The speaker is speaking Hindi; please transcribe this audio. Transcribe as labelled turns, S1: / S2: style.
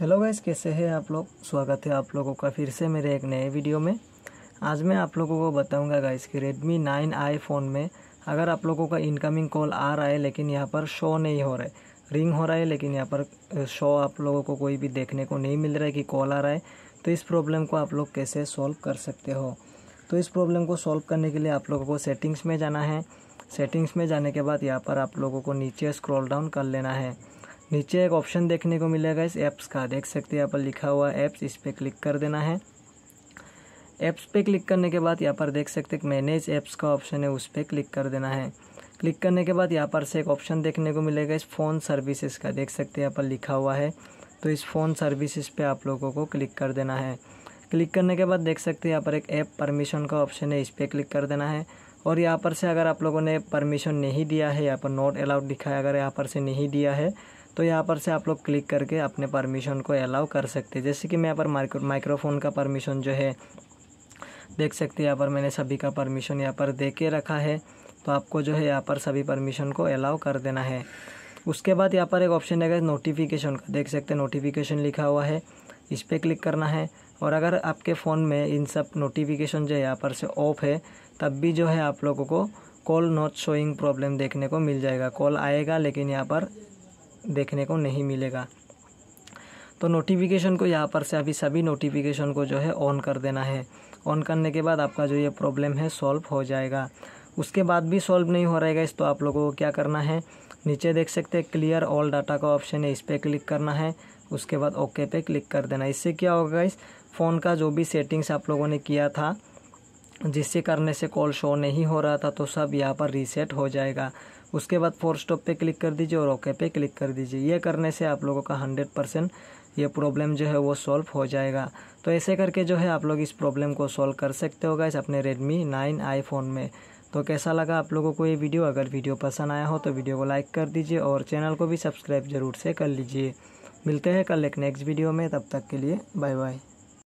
S1: हेलो गाइस कैसे हैं आप लोग स्वागत है आप लोगों का फिर से मेरे एक नए वीडियो में आज मैं आप लोगों को बताऊंगा गाइस कि Redmi 9i फ़ोन में अगर आप लोगों का इनकमिंग कॉल आ रहा है लेकिन यहाँ पर शो नहीं हो रहा है रिंग हो रहा है लेकिन यहाँ पर शो आप लोगों को कोई भी देखने को नहीं मिल रहा है कि कॉल आ रहा है तो इस प्रॉब्लम को आप लोग कैसे सॉल्व कर सकते हो तो इस प्रॉब्लम को सॉल्व करने के लिए आप लोगों को सेटिंग्स में जाना है सेटिंग्स में जाने के बाद यहाँ पर आप लोगों को नीचे स्क्रॉल डाउन कर लेना है नीचे एक ऑप्शन देखने को मिलेगा इस ऐप्स का देख सकते हैं यहाँ पर लिखा हुआ ऐप्स इस पर क्लिक कर देना है ऐप्स पे क्लिक करने के बाद यहाँ पर देख सकते हैं मैनेज ऐप्स का ऑप्शन है उस पर क्लिक कर देना है क्लिक करने के बाद यहाँ पर से एक ऑप्शन देखने को मिलेगा इस फ़ोन सर्विसेज का देख सकते हैं यहाँ पर लिखा हुआ है तो इस फ़ोन सर्विसेज पे आप लोगों को क्लिक कर देना है क्लिक करने के बाद देख सकते हैं यहाँ पर एक ऐप परमिशन का ऑप्शन है इस पर क्लिक कर देना है और यहाँ पर से अगर आप लोगों ने परमिशन नहीं दिया है यहाँ पर नॉट अलाउड लिखा है अगर यहाँ पर से नहीं दिया है तो यहाँ पर से आप लोग क्लिक करके अपने परमिशन को अलाउ कर सकते हैं जैसे कि मैं यहाँ पर माइक्रोफोन का परमिशन जो है देख सकते यहाँ पर मैंने सभी का परमिशन यहाँ पर दे के रखा है तो आपको जो है यहाँ पर सभी परमिशन को अलाउ कर देना है उसके बाद यहाँ पर एक ऑप्शन है नोटिफिकेशन का देख सकते हैं नोटिफिकेशन लिखा हुआ है इस पर क्लिक करना है और अगर आपके फ़ोन में इन सब नोटिफिकेशन जो है यहाँ पर से ऑफ है तब भी जो है आप लोगों को कॉल नॉट शोइंग प्रॉब्लम देखने को मिल जाएगा कॉल आएगा लेकिन यहाँ पर देखने को नहीं मिलेगा तो नोटिफिकेशन को यहाँ पर से अभी सभी नोटिफिकेशन को जो है ऑन कर देना है ऑन करने के बाद आपका जो ये प्रॉब्लम है सॉल्व हो जाएगा उसके बाद भी सॉल्व नहीं हो रहेगा इस तो आप लोगों को क्या करना है नीचे देख सकते हैं क्लियर ऑल डाटा का ऑप्शन है इस पर क्लिक करना है उसके बाद ओके पे क्लिक कर देना इससे क्या होगा इस फ़ोन का जो भी सेटिंग्स आप लोगों ने किया था जिससे करने से कॉल शो नहीं हो रहा था तो सब यहाँ पर रीसेट हो जाएगा उसके बाद फोर स्टॉप पे क्लिक कर दीजिए और ओके पे क्लिक कर दीजिए ये करने से आप लोगों का हंड्रेड परसेंट ये प्रॉब्लम जो है वो सॉल्व हो जाएगा तो ऐसे करके जो है आप लोग इस प्रॉब्लम को सॉल्व कर सकते हो इस अपने रेडमी नाइन आईफोन में तो कैसा लगा आप लोगों को ये वीडियो अगर वीडियो पसंद आया हो तो वीडियो को लाइक कर दीजिए और चैनल को भी सब्सक्राइब जरूर से कर लीजिए मिलते हैं कल एक नेक्स्ट वीडियो में तब तक के लिए बाय बाय